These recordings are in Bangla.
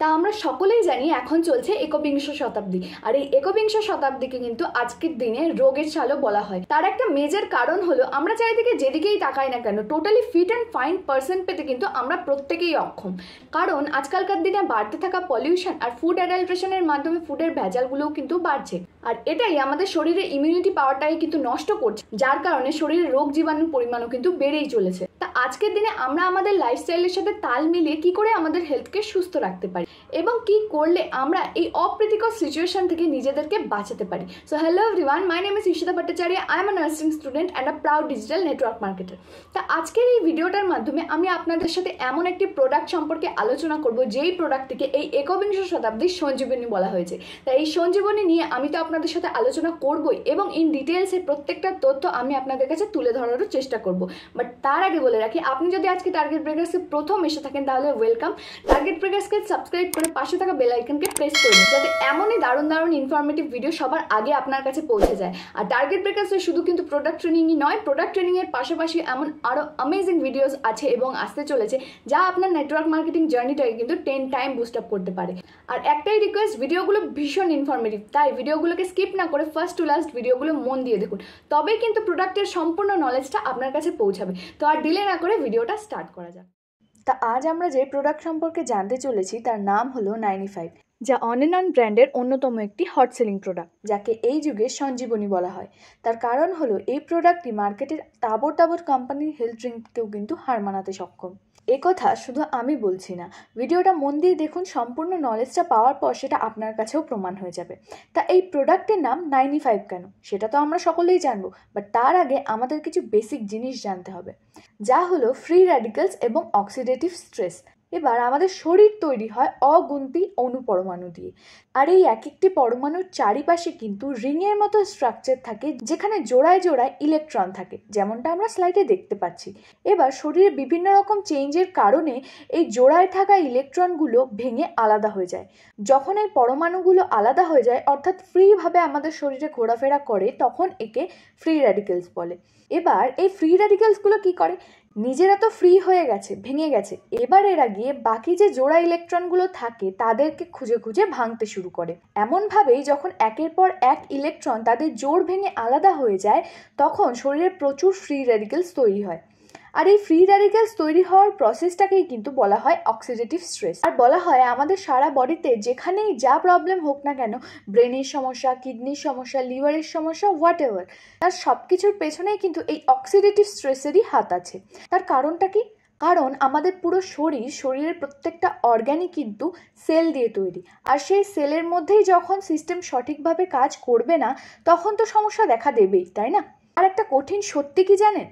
তা আমরা সকলেই জানি এখন চলছে একবিংশ শতাব্দী আর এই একবিংশ শতাব্দীকে কিন্তু আজকের দিনে রোগের সালও বলা হয় তার একটা মেজর কারণ হলো আমরা চারিদিকে যেদিকেই তাকাই না কেন totally fit and fine person পেতে কিন্তু আমরা প্রত্যেকেই অক্ষম কারণ আজকালকার দিনে বাড়তে থাকা পলিউশন আর ফুড অ্যাডাল্ট্রেশনের মাধ্যমে ফুডের ভেজালগুলোও কিন্তু বাড়ছে আর এটাই আমাদের শরীরে ইমিউনিটি পাওয়ারটাকে কিন্তু নষ্ট করছে যার কারণে শরীরে রোগ জীবাণুর পরিমাণও কিন্তু বেড়েই চলেছে আজকের দিনে আমরা আমাদের লাইফস্টাইলের সাথে তাল মিলিয়ে কি করে আমাদের হেলথকে সুস্থ রাখতে পারি এবং কি করলে আমরা এই অপ্রীতিকর সিচুয়েশন থেকে নিজেদেরকে বাঁচাতে পারি so hello everyone my name is Ishita Bhattacharya I am a nursing student and a proud digital network marketer তা আজকের এই ভিডিওটার মাধ্যমে আমি আপনাদের সাথে এমন একটি প্রোডাক্ট সম্পর্কে আলোচনা করব যেই প্রোডাক্টটিকে এই একবিংশ শতাব্দীর সঞ্জীবনী বলা হয়েছে তাই এই সঞ্জীবনী নিয়ে আমি তো আপনাদের সাথে আলোচনা করবই এবং ইন ডিটেলসে প্রত্যেকটা তথ্য আমি আপনাদের কাছে তুলে ধরারও চেষ্টা করব বাট তার আগে বলে রাখি আপনি যদি আজকে টার্গেট ব্রেকার্সকে প্রথম এসে থাকেন তাহলে ওয়েলকাম টার্গেট ব্রেকার্সকে সাবস্ক্রাইব করে পাশে থাকা বেলাইকনকে প্রেস করুন যাতে এমনই দারুণ দারুণ ইনফরমেটিভ ভিডিও সবার আগে আপনার কাছে পৌঁছে যায় আর টার্গেট ব্রেকার্সে শুধু কিন্তু প্রোডাক্ট ট্রেনিংই নয় প্রোডাক্ট ট্রেনিংয়ের পাশাপাশি এমন আরও অ্যামেজিং ভিডিওস আছে এবং আসতে চলেছে যা আপনার নেটওয়ার্ক মার্কেটিং জার্নিটাকে কিন্তু টেন টাইম বুস্ট আপ করতে পারে আর একটাই রিকোয়েস্ট ভিডিওগুলো ভীষণ ইনফরমেটিভ তাই ভিডিওগুলোকে স্কিপ না করে ফার্স্ট টু লাস্ট ভিডিওগুলো মন দিয়ে দেখুন তবেই কিন্তু প্রোডাক্টের সম্পূর্ণ নলেজটা আপনার কাছে পৌঁছাবে তো আর ডিলে না না করে ভিডিওটা স্টার্ট করা যাক তা আজ আমরা যে প্রোডাক্ট সম্পর্কে জানতে চলেছি তার নাম হলো নাইনটি ফাইভ যা অনেনন ব্র্যান্ডের অন্যতম একটি হট সেলিং প্রোডাক্ট যাকে এই যুগে সঞ্জীবনী বলা হয় তার কারণ হলো এই প্রোডাক্টটি মার্কেটের তাবর তাবর কোম্পানির হেলথ ড্রিঙ্ককেও কিন্তু হার মানাতে সক্ষম এ কথা শুধু আমি বলছি না ভিডিওটা মন দিয়ে দেখুন সম্পূর্ণ নলেজটা পাওয়ার পর সেটা আপনার কাছেও প্রমাণ হয়ে যাবে তা এই প্রোডাক্টের নাম নাইনটি ফাইভ কেন সেটা তো আমরা সকলেই জানবো বাট তার আগে আমাদের কিছু বেসিক জিনিস জানতে হবে যা হলো ফ্রি র্যাডিক্যালস এবং অক্সিডেটিভ স্ট্রেস এবার আমাদের শরীর তৈরি হয় অগুন্তি পরমাণু দিয়ে আর এই এক একটি পরমাণুর চারিপাশে কিন্তু রিংয়ের মতো স্ট্রাকচার থাকে যেখানে জোড়ায় জোড়ায় ইলেকট্রন থাকে যেমনটা আমরা স্লাইডে দেখতে পাচ্ছি এবার শরীরে বিভিন্ন রকম চেঞ্জের কারণে এই জোড়ায় থাকা ইলেকট্রনগুলো ভেঙে আলাদা হয়ে যায় যখন এই পরমাণুগুলো আলাদা হয়ে যায় অর্থাৎ ফ্রিভাবে আমাদের শরীরে ঘোরাফেরা করে তখন একে ফ্রি র্যাডিকেলস বলে এবার এই ফ্রি র্যাডিকেলসগুলো কি করে নিজেরা তো ফ্রি হয়ে গেছে ভেঙে গেছে এবার এরা গিয়ে বাকি যে জোড়া ইলেকট্রনগুলো থাকে তাদেরকে খুঁজে খুঁজে ভাঙতে শুরু করে এমনভাবেই যখন একের পর এক ইলেকট্রন তাদের জোর ভেঙে আলাদা হয়ে যায় তখন শরীরে প্রচুর ফ্রি রেডিকেলস তৈরি হয় আর এই ফ্রি র্যাডিক্যালস তৈরি হওয়ার প্রসেসটাকেই কিন্তু বলা হয় অক্সিডেটিভ স্ট্রেস আর বলা হয় আমাদের সারা বডিতে যেখানেই যা প্রবলেম হোক না কেন ব্রেনের সমস্যা কিডনির সমস্যা লিভারের সমস্যা হোয়াট এভার তার সব কিছুর পেছনেই কিন্তু এই অক্সিডেটিভ স্ট্রেসেরই হাত আছে তার কারণটা কি কারণ আমাদের পুরো শরীর শরীরের প্রত্যেকটা অর্গ্যানই কিন্তু সেল দিয়ে তৈরি আর সেই সেলের মধ্যেই যখন সিস্টেম সঠিকভাবে কাজ করবে না তখন তো সমস্যা দেখা দেবেই তাই না আর একটা কঠিন সত্যি কি জানেন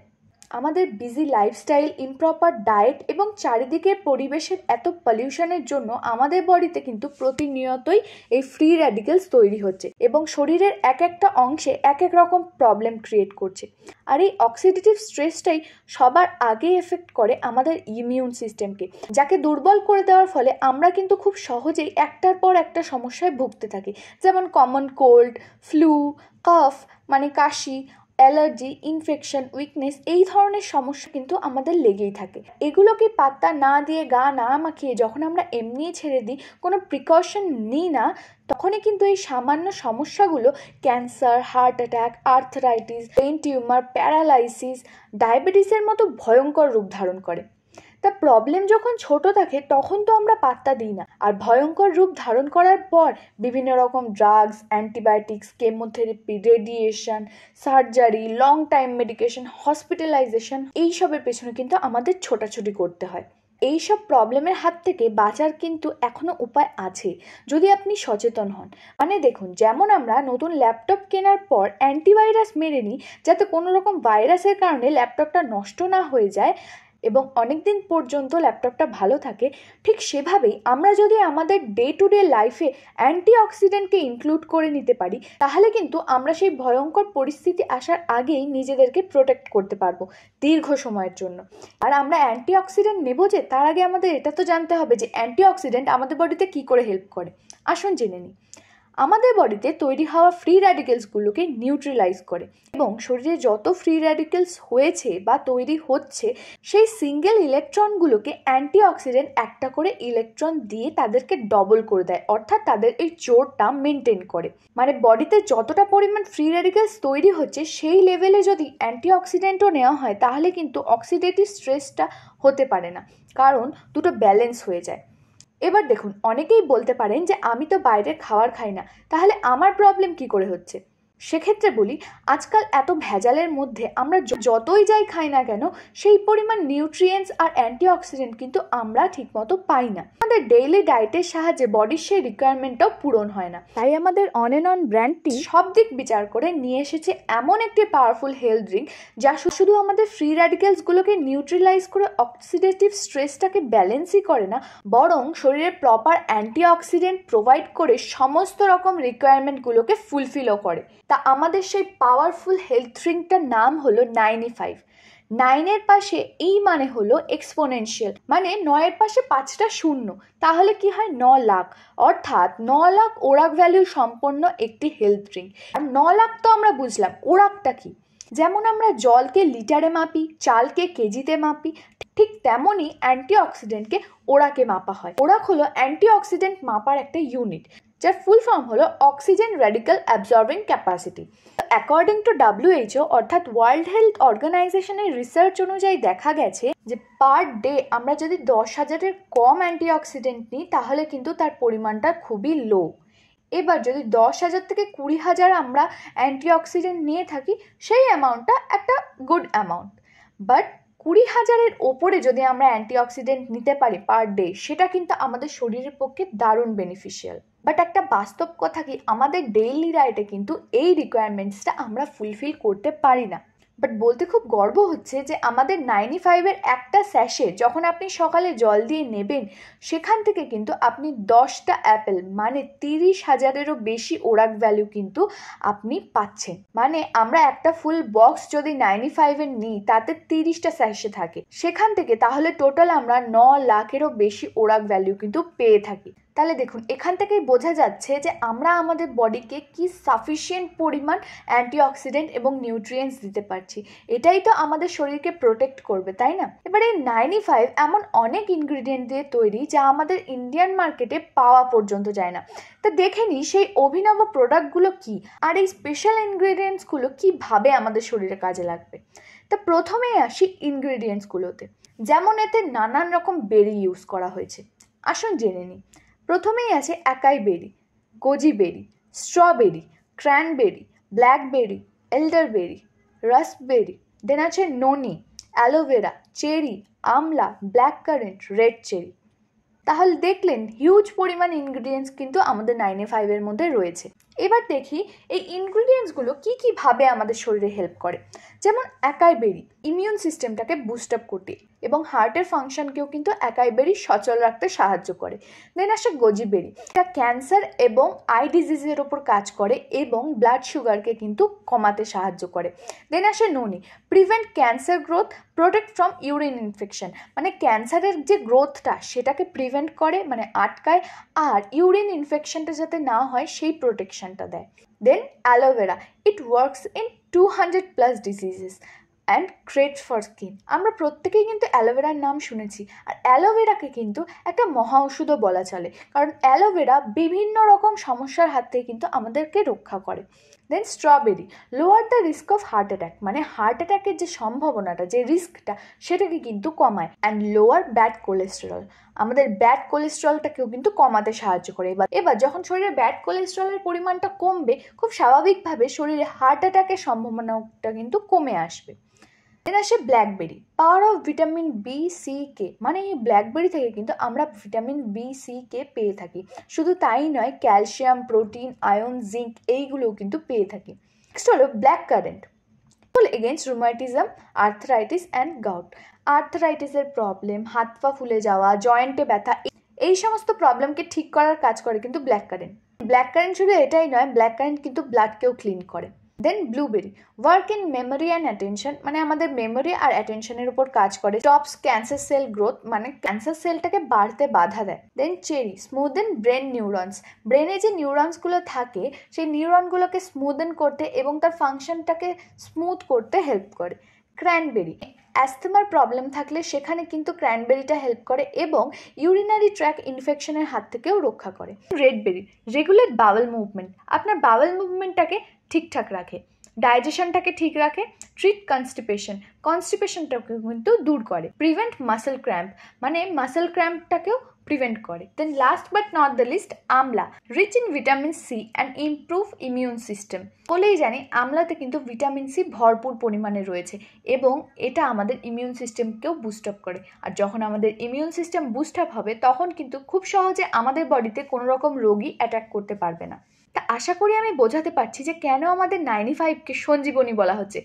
আমাদের বিজি লাইফস্টাইল ইমপ্রপার ডায়েট এবং চারিদিকের পরিবেশের এত পলিউশনের জন্য আমাদের বডিতে কিন্তু প্রতিনিয়তই এই ফ্রি র্যাডিক্যালস তৈরি হচ্ছে এবং শরীরের এক একটা অংশে এক এক রকম প্রবলেম ক্রিয়েট করছে আর এই অক্সিডেটিভ স্ট্রেসটাই সবার আগে এফেক্ট করে আমাদের ইমিউন সিস্টেমকে যাকে দুর্বল করে দেওয়ার ফলে আমরা কিন্তু খুব সহজেই একটার পর একটা সমস্যায় ভুগতে থাকি যেমন কমন কোল্ড ফ্লু কফ মানে কাশি অ্যালার্জি ইনফেকশন উইকনেস এই ধরনের সমস্যা কিন্তু আমাদের লেগেই থাকে এগুলোকে পাত্তা না দিয়ে গা না মাখিয়ে যখন আমরা এমনি ছেড়ে দিই কোনো প্রিকশন নিই না তখনই কিন্তু এই সামান্য সমস্যাগুলো cancer heart attack arthritis brain tumour paralysis ডায়াবেটিসের মতো ভয়ঙ্কর রূপ ধারণ করে তা প্রবলেম যখন ছোট থাকে তখন তো আমরা পাত্তা দিই না আর ভয়ঙ্কর রূপ ধারণ করার পর বিভিন্ন রকম drugs antibiotics chemotherapy radiation surgery long time medication hospitalisation এইসবের পেছনে কিন্তু আমাদের ছোটাছুটি করতে হয় এই সব প্রবলেমের হাত থেকে বাঁচার কিন্তু এখনও উপায় আছে যদি আপনি সচেতন হন মানে দেখুন যেমন আমরা নতুন ল্যাপটপ কেনার পর অ্যান্টিভাইরাস মেরে নিই যাতে কোনো রকম ভাইরাসের কারণে ল্যাপটপটা নষ্ট না হয়ে যায় এবং অনেক দিন পর্যন্ত ল্যাপটপটা ভালো থাকে ঠিক সেভাবেই আমরা যদি আমাদের ডে টু ডে লাইফে অ্যান্টি অক্সিডেন্টকে ইনক্লুড করে নিতে পারি তাহলে কিন্তু আমরা সেই ভয়ঙ্কর পরিস্থিতি আসার আগেই নিজেদেরকে প্রোটেক্ট করতে পারবো দীর্ঘ সময়ের জন্য আর আমরা অ্যান্টি অক্সিডেন্ট নেব যে তার আগে আমাদের এটা তো জানতে হবে যে অ্যান্টি অক্সিডেন্ট আমাদের বডিতে কী করে হেল্প করে আসুন জেনে নিই আমাদের বডিতে তৈরি হওয়া ফ্রি র্যাডিকেলসগুলোকে নিউট্রিলাইজ করে এবং শরীরে যত ফ্রি র্যাডিকেলস হয়েছে বা তৈরি হচ্ছে সেই সিঙ্গেল ইলেকট্রনগুলোকে অ্যান্টিঅক্সিডেন্ট একটা করে ইলেকট্রন দিয়ে তাদেরকে ডবল করে দেয় অর্থাৎ তাদের এই জোরটা মেনটেন করে মানে বডিতে যতটা পরিমাণ ফ্রি র্যাডিকেলস তৈরি হচ্ছে সেই লেভেলে যদি অ্যান্টিঅক্সিডেন্টও নেওয়া হয় তাহলে কিন্তু অক্সিডেটিভ স্ট্রেসটা হতে পারে না কারণ দুটো ব্যালেন্স হয়ে যায় এবার দেখুন অনেকেই বলতে পারেন যে আমি তো বাইরের খাবার খাই না তাহলে আমার প্রবলেম কী করে হচ্ছে সেক্ষেত্রে বলি আজকাল এত ভেজালের মধ্যে আমরা যতই যাই খাই না কেন সেই পরিমাণ নিউট্রিয়েন্টস আর অ্যান্টিঅক্সিডেন্ট কিন্তু আমরা ঠিকমতো পাই না আমাদের ডেইলি ডায়েটের সাহায্যে বডির সেই রিকোয়ারমেন্টটাও পূরণ হয় না তাই আমাদের অন অ্যান্ড অন ব্র্যান্ডটি সব দিক বিচার করে নিয়ে এসেছে এমন একটি পাওয়ারফুল হেলথ ড্রিঙ্ক যা শুধু আমাদের ফ্রি র্যাডিক্যালসগুলোকে নিউট্রিলাইজ করে অক্সিডেটিভ স্ট্রেসটাকে ব্যালেন্সই করে না বরং শরীরে প্রপার অ্যান্টিঅক্সিডেন্ট প্রোভাইড করে সমস্ত রকম রিকোয়ারমেন্টগুলোকে ফুলফিলও করে তা আমাদের সেই পাওয়ারফুল হেলথ ড্রিঙ্কটার নাম হলো নাইনি ফাইভ নাইনের পাশে এই মানে হলো এক্সপোনেনশিয়াল মানে নয়ের পাশে পাঁচটা শূন্য তাহলে কি হয় ন লাখ অর্থাৎ ন লাখ ওরাক ভ্যালিউ সম্পন্ন একটি হেলথ ড্রিঙ্ক আর ন লাখ তো আমরা বুঝলাম ওরাকটা কি যেমন আমরা জলকে লিটারে মাপি চালকে কেজিতে মাপি ঠিক তেমনই অ্যান্টিঅক্সিডেন্টকে ওরাকে মাপা হয় ওরাক হলো অ্যান্টিঅক্সিডেন্ট মাপার একটা ইউনিট যার ফুল ফর্ম হলো oxygen radical absorbing capacity according to WHO অর্থাৎ ওয়ার্ল্ড হেলথ অর্গানাইজেশনের রিসার্চ অনুযায়ী দেখা গেছে যে পার ডে আমরা যদি দশ হাজারের কম অ্যান্টিঅক্সিডেন্ট নিই তাহলে কিন্তু তার পরিমাণটা খুবই লো এবার যদি দশ হাজার থেকে কুড়ি হাজার আমরা অক্সিডেন্ট নিয়ে থাকি সেই অ্যামাউন্টটা একটা গুড অ্যামাউন্ট বাট কুড়ি হাজারের ওপরে যদি আমরা অ্যান্টিঅক্সিডেন্ট নিতে পারি পার ডে সেটা কিন্তু আমাদের শরীরের পক্ষে দারুণ বেনিফিশিয়াল বাট একটা বাস্তব কথা কি আমাদের ডেইলি ডায়েটে কিন্তু এই রিকোয়ারমেন্টসটা আমরা ফুলফিল করতে পারি না বাট বলতে খুব গর্ব হচ্ছে যে আমাদের নাইনটি ফাইভের একটা স্যাশে যখন আপনি সকালে জল দিয়ে নেবেন সেখান থেকে কিন্তু আপনি দশটা অ্যাপেল মানে তিরিশ হাজারেরও বেশি ওরাক ভ্যালু কিন্তু আপনি পাচ্ছেন মানে আমরা একটা ফুল বক্স যদি নাইনটি ফাইভের নিই তাতে তিরিশটা স্যাশে থাকে সেখান থেকে তাহলে টোটাল আমরা ন লাখেরও বেশি ওরাক ভ্যালু কিন্তু পেয়ে থাকি তাহলে দেখুন এখান থেকেই বোঝা যাচ্ছে যে আমরা আমাদের বডিকে কি সাফিসিয়েন্ট পরিমাণ অ্যান্টিঅক্সিডেন্ট এবং নিউট্রিয়েন্টস দিতে পারছি এটাই তো আমাদের শরীরকে প্রোটেক্ট করবে তাই না এবারে এই ফাইভ এমন অনেক ইনগ্রিডিয়েন্ট দিয়ে তৈরি যা আমাদের ইন্ডিয়ান মার্কেটে পাওয়া পর্যন্ত যায় না তা দেখে নিই সেই অভিনব প্রোডাক্টগুলো কি আর এই স্পেশাল ইনগ্রিডিয়েন্টসগুলো কীভাবে আমাদের শরীরে কাজে লাগবে তা প্রথমেই আসি ইনগ্রিডিয়েন্টসগুলোতে যেমন এতে নানান রকম বেরি ইউজ করা হয়েছে আসুন জেনে নিই প্রথমেই আছে acai berry goji berry strawberry cranberry blackberry elderberry raspberry then আছে noni aloe vera cherry amla black currant red cherry তাহলে দেখলেন হিউজ পরিমাণ ইনগ্রিডিয়েন্টস কিন্তু আমাদের নাইনে ফাইভের মধ্যে রয়েছে এবার দেখি এই ইনগ্রিডিয়েন্টসগুলো কী কীভাবে আমাদের শরীরে হেল্প করে যেমন একাই বেরি ইমিউন সিস্টেমটাকে বুস্ট আপ করতে এবং হার্টের ফাংশনকেও কিন্তু একাই বেরি সচল রাখতে সাহায্য করে দেন আসে গজি বেরি এটা ক্যান্সার এবং আই ডিজিজের ওপর কাজ করে এবং ব্লাড সুগারকে কিন্তু কমাতে সাহায্য করে দেন আসে noni prevent cancer growth protect from urine infection মানে ক্যান্সারের যে গ্রোথটা সেটাকে প্রিভেন্ট করে মানে আটকায় আর ইউরিন ইনফেকশনটা যাতে না হয় সেই প্রোটেকশন অপশানটা দেয় then aloe vera it works in two hundred plus diseases and great for skin আমরা প্রত্যেকেই কিন্তু অ্যালোভেরার নাম শুনেছি আর অ্যালোভেরাকে কিন্তু একটা মহা ঔষধও বলা চলে কারণ অ্যালোভেরা বিভিন্ন রকম সমস্যার হাত থেকে কিন্তু আমাদেরকে রক্ষা করে then strawberry lower the risk of heart attack মানে হার্ট অ্যাটাকের যে সম্ভাবনাটা যে রিস্কটা সেটাকে কিন্তু কমায় অ্যান্ড লোয়ার ব্যাড কোলেস্টেরল আমাদের ব্যাড কোলেস্ট্রলটাকেও কিন্তু কমাতে সাহায্য করে এবার এবার যখন শরীরে ব্যাড কোলেস্ট্রলের পরিমাণটা কমবে খুব স্বাভাবিকভাবে শরীরে হার্ট অ্যাটাকের সম্ভাবনাটা কিন্তু কমে আসবে দেন আসে blackberry power of vitamin B C K মানে এই ব্ল্যাকবেরি থেকে কিন্তু আমরা ভিটামিন বি সি কে পেয়ে থাকি শুধু তাই নয় ক্যালসিয়াম প্রোটিন আয়ন জিঙ্ক এইগুলোও কিন্তু পেয়ে থাকি নেক্সট হলো black currant full against rheumatism arthritis and gout আর্থারাইটিসের প্রবলেম হাত পা ফুলে যাওয়া জয়েন্টে ব্যথা এই সমস্ত প্রবলেমকে ঠিক করার কাজ করে কিন্তু ব্ল্যাক কারেন্ট ব্ল্যাক কারেন্ট শুধু এটাই নয় ব্ল্যাক কারেন্ট কিন্তু ব্লাডকেও ক্লিন করে then blueberry work in memory and attention মানে আমাদের মেমোরি আর অ্যাটেনশনের উপর কাজ করে টপস ক্যান্সার সেল গ্রোথ মানে ক্যান্সার সেলটাকে বাড়তে বাধা দেয় then cherry smoothen brain neurons ব্রেনে যে নিউরনসগুলো থাকে সেই নিউরনগুলোকে স্মুদেন করতে এবং তার ফাংশনটাকে স্মুথ করতে হেল্প করে ক্র্যানবেরি অ্যাস্থমার প্রবলেম থাকলে সেখানে কিন্তু ক্র্যানবেরিটা হেল্প করে এবং ইউরিনারি ট্র্যাক ইনফেকশনের হাত থেকেও রক্ষা করে রেডবেরি রেগুলেট বাওয়েল মুভমেন্ট আপনার বাওয়েল মুভমেন্টটাকে ঠিকঠাক রাখে ডাইজেশনটাকে ঠিক রাখে ট্রিট কনস্টিপেশন কনস্টিপেশনটাকে কিন্তু দূর করে প্রিভেন্ট মাসেল ক্র্যাম্প মানে মাসেল ক্র্যাম্পটাকেও প্রিভেন্ট করে then last but not the least amla rich in vitamin C and improve immune system বলেই জানি আমলাতে কিন্তু ভিটামিন সি ভরপুর পরিমাণে রয়েছে এবং এটা আমাদের ইমিউন সিস্টেমকেও বুস্ট আপ করে আর যখন আমাদের ইমিউন সিস্টেম বুস্ট আপ হবে তখন কিন্তু খুব সহজে আমাদের বডিতে কোনো রকম রোগই অ্যাট্যাক করতে পারবে না তা আশা করি আমি বোঝাতে পারছি যে কেন আমাদের নাইনটি ফাইভকে সঞ্জীবনী বলা হচ্ছে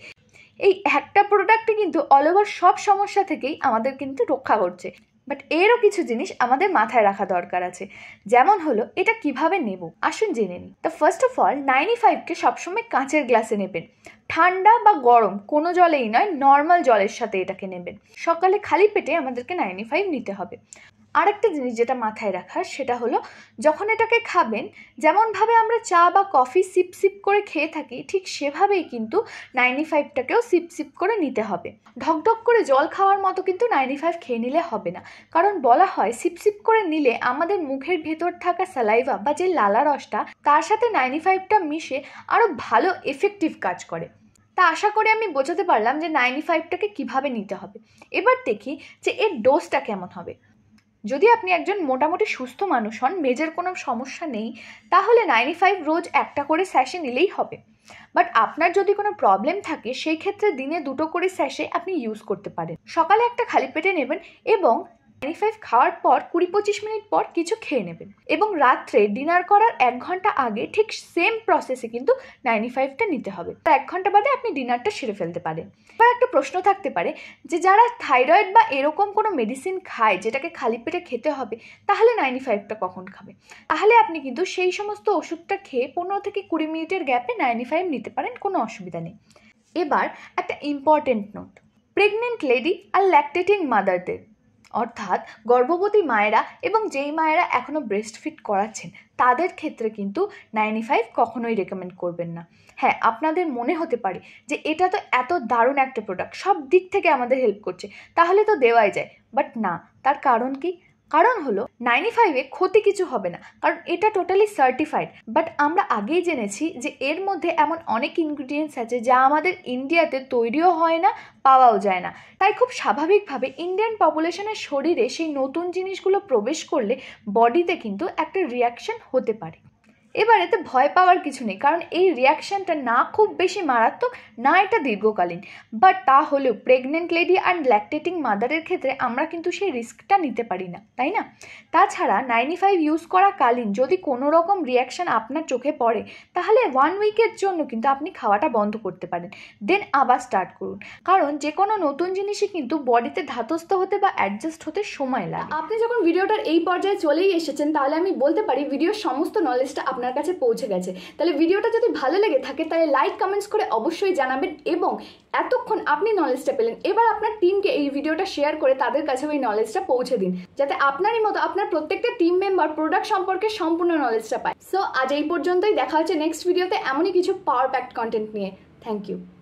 এই একটা প্রোডাক্টে কিন্তু অল ওভার সব সমস্যা থেকেই আমাদের কিন্তু রক্ষা করছে বাট এরও কিছু জিনিস আমাদের মাথায় রাখা দরকার আছে যেমন হলো এটা কিভাবে নেব আসুন জেনে নিই তো ফার্স্ট অফ অল নাইনটি ফাইভকে সবসময় কাঁচের গ্লাসে নেবেন ঠান্ডা বা গরম কোনো জলেই নয় নর্মাল জলের সাথে এটাকে নেবেন সকালে খালি পেটে আমাদেরকে নাইনটি ফাইভ নিতে হবে আরেকটা জিনিস যেটা মাথায় রাখার সেটা হলো যখন এটাকে খাবেন যেমনভাবে আমরা চা বা কফি সিপ সিপ করে খেয়ে থাকি ঠিক সেভাবেই কিন্তু নাইনটি ফাইভটাকেও সিপ সিপ করে নিতে হবে ঢকঢক করে জল খাওয়ার মতো কিন্তু নাইনটি ফাইভ খেয়ে নিলে হবে না কারণ বলা হয় সিপ সিপ করে নিলে আমাদের মুখের ভেতর থাকা স্যালাইভা বা যে লালা রসটা তার সাথে নাইনটি ফাইভটা মিশে আরও ভালো এফেক্টিভ কাজ করে তা আশা করে আমি বোঝাতে পারলাম যে নাইনটি ফাইভটাকে কীভাবে নিতে হবে এবার দেখি যে এর ডোজটা কেমন হবে যদি আপনি একজন মোটামুটি সুস্থ মানুষ হন মেজের কোনো সমস্যা নেই তাহলে নাইনটি ফাইভ রোজ একটা করে স্যাশে নিলেই হবে বাট আপনার যদি কোনো প্রবলেম থাকে সেই ক্ষেত্রে দিনে দুটো করে স্যাশে আপনি ইউজ করতে পারেন সকালে একটা খালি পেটে নেবেন এবং নাইনটি ফাইভ খাওয়ার পর কুড়ি পঁচিশ মিনিট পর কিছু খেয়ে নেবেন এবং রাত্রে ডিনার করার এক ঘন্টা আগে ঠিক সেম প্রসেসে কিন্তু নাইনটি ফাইভটা নিতে হবে তো এক ঘন্টা বাদে আপনি ডিনারটা সেরে ফেলতে পারেন এবার একটা প্রশ্ন থাকতে পারে যে যারা থাইরয়েড বা এরকম কোনো মেডিসিন খায় যেটাকে খালি পেটে খেতে হবে তাহলে নাইনটি ফাইভটা কখন খাবে তাহলে আপনি কিন্তু সেই সমস্ত ওষুধটা খেয়ে পনেরো থেকে কুড়ি মিনিটের গ্যাপে নাইনটি ফাইভ নিতে পারেন কোনো অসুবিধা নেই এবার একটা ইম্পর্টেন্ট নোট প্রেগনেন্ট লেডি আর ল্যাকটেটিং মাদারদের অর্থাৎ গর্ভবতী মায়েরা এবং যেই মায়েরা এখনও ব্রেস্ট ফিট করাচ্ছেন তাদের ক্ষেত্রে কিন্তু নাইনটি ফাইভ কখনোই রেকমেন্ড করবেন না হ্যাঁ আপনাদের মনে হতে পারে যে এটা তো এত দারুণ একটা প্রোডাক্ট সব দিক থেকে আমাদের হেল্প করছে তাহলে তো দেওয়াই যায় বাট না তার কারণ কি কারণ হলো নাইনটি ফাইভে ক্ষতি কিছু হবে না কারণ এটা টোটালি সার্টিফাইড বাট আমরা আগেই জেনেছি যে এর মধ্যে এমন অনেক ইনগ্রিডিয়েন্টস আছে যা আমাদের ইন্ডিয়াতে তৈরিও হয় না পাওয়াও যায় না তাই খুব স্বাভাবিকভাবে ইন্ডিয়ান পপুলেশনের শরীরে সেই নতুন জিনিসগুলো প্রবেশ করলে বডিতে কিন্তু একটা রিয়াকশন হতে পারে এবার এতে ভয় পাওয়ার কিছু নেই কারণ এই রিয়াকশানটা না খুব বেশি মারাত্মক না এটা দীর্ঘকালীন বাট তা হলেও প্রেগনেন্ট লেডি অ্যান্ড ল্যাকটেটিং মাদারের ক্ষেত্রে আমরা কিন্তু সেই রিস্কটা নিতে পারি না তাই না তাছাড়া নাইনটি ফাইভ ইউজ করাকালীন যদি কোনো রকম রিয়াকশান আপনার চোখে পড়ে তাহলে ওয়ান উইকের জন্য কিন্তু আপনি খাওয়াটা বন্ধ করতে পারেন দেন আবার স্টার্ট করুন কারণ যে কোনো নতুন জিনিসই কিন্তু বডিতে ধাতস্থ হতে বা অ্যাডজাস্ট হতে সময় লাগে আপনি যখন ভিডিওটার এই পর্যায়ে চলেই এসেছেন তাহলে আমি বলতে পারি ভিডিওর সমস্ত নলেজটা আপনার আপনার কাছে পৌঁছে গেছে তাহলে ভিডিওটা যদি ভালো লেগে থাকে তাহলে লাইক কমেন্টস করে অবশ্যই জানাবেন এবং এতক্ষণ আপনি নলেজটা পেলেন এবার আপনার টিমকে এই ভিডিওটা শেয়ার করে তাদের কাছে ওই নলেজটা পৌঁছে দিন যাতে আপনারই মতো আপনার প্রত্যেকটা টিম মেম্বার প্রোডাক্ট সম্পর্কে সম্পূর্ণ নলেজটা পায় সো আজ এই পর্যন্তই দেখা হচ্ছে নেক্সট ভিডিওতে এমনই কিছু পাওয়ার প্যাক্ট কন্টেন্ট নিয়ে থ্যাংক ইউ